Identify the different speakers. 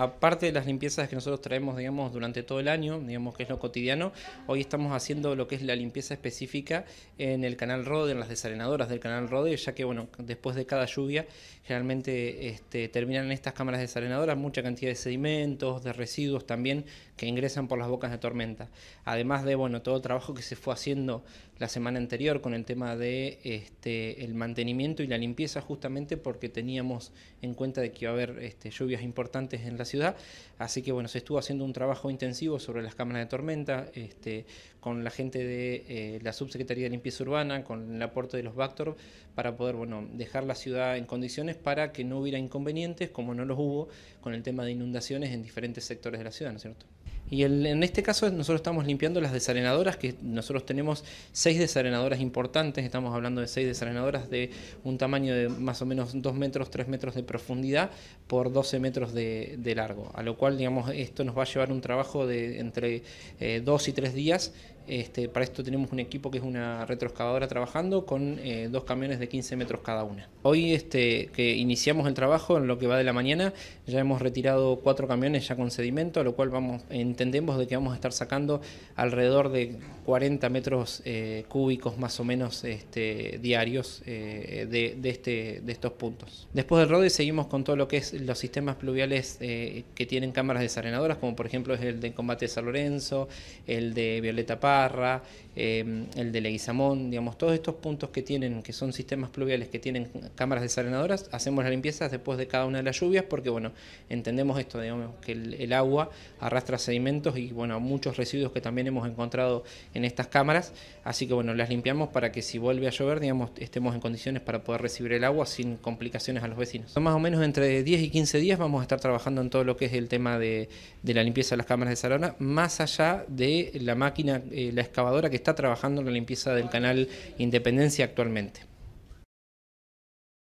Speaker 1: aparte de las limpiezas que nosotros traemos, digamos, durante todo el año, digamos que es lo cotidiano, hoy estamos haciendo lo que es la limpieza específica en el canal Rode, en las desarenadoras del canal Rode, ya que, bueno, después de cada lluvia, generalmente este, terminan en estas cámaras desarenadoras mucha cantidad de sedimentos, de residuos también que ingresan por las bocas de tormenta. Además de, bueno, todo el trabajo que se fue haciendo la semana anterior con el tema de este, el mantenimiento y la limpieza, justamente porque teníamos en cuenta de que iba a haber este, lluvias importantes en la ciudad. Así que bueno, se estuvo haciendo un trabajo intensivo sobre las cámaras de tormenta, este, con la gente de eh, la Subsecretaría de Limpieza Urbana, con el aporte de los Bactor, para poder bueno, dejar la ciudad en condiciones para que no hubiera inconvenientes, como no los hubo con el tema de inundaciones en diferentes sectores de la ciudad, ¿no es cierto? Y en este caso nosotros estamos limpiando las desarenadoras, que nosotros tenemos seis desarenadoras importantes, estamos hablando de seis desarenadoras de un tamaño de más o menos 2 metros, 3 metros de profundidad por 12 metros de, largo, a lo cual digamos esto nos va a llevar un trabajo de entre 2 eh, y 3 días. Este, para esto tenemos un equipo que es una retroexcavadora trabajando con eh, dos camiones de 15 metros cada una. Hoy este, que iniciamos el trabajo en lo que va de la mañana, ya hemos retirado cuatro camiones ya con sedimento, a lo cual vamos en entendemos de que vamos a estar sacando alrededor de 40 metros eh, cúbicos más o menos este, diarios eh, este, de, estos puntos. Después del Rode seguimos con todo lo que es los sistemas pluviales eh, que tienen cámaras desarenadoras, como por ejemplo es el de Combate de San Lorenzo, el de Violeta Parra, Em, el de Leguizamón, digamos, todos estos puntos que tienen, que son sistemas pluviales que tienen cámaras desalinadoras, hacemos las limpiezas después de cada una de las lluvias porque, bueno, entendemos esto, digamos, que el, agua arrastra sedimentos y, bueno, muchos residuos que también hemos encontrado en estas cámaras, así que, bueno, las limpiamos para que si vuelve a llover, digamos, estemos en condiciones para poder recibir el agua sin complicaciones a los vecinos. son Más o menos entre 10 y 15 días vamos a estar trabajando en todo lo que es el tema de, la limpieza de las cámaras de Salona, más allá de la máquina, eh, la excavadora que está está trabajando en la limpieza del canal Independencia actualmente.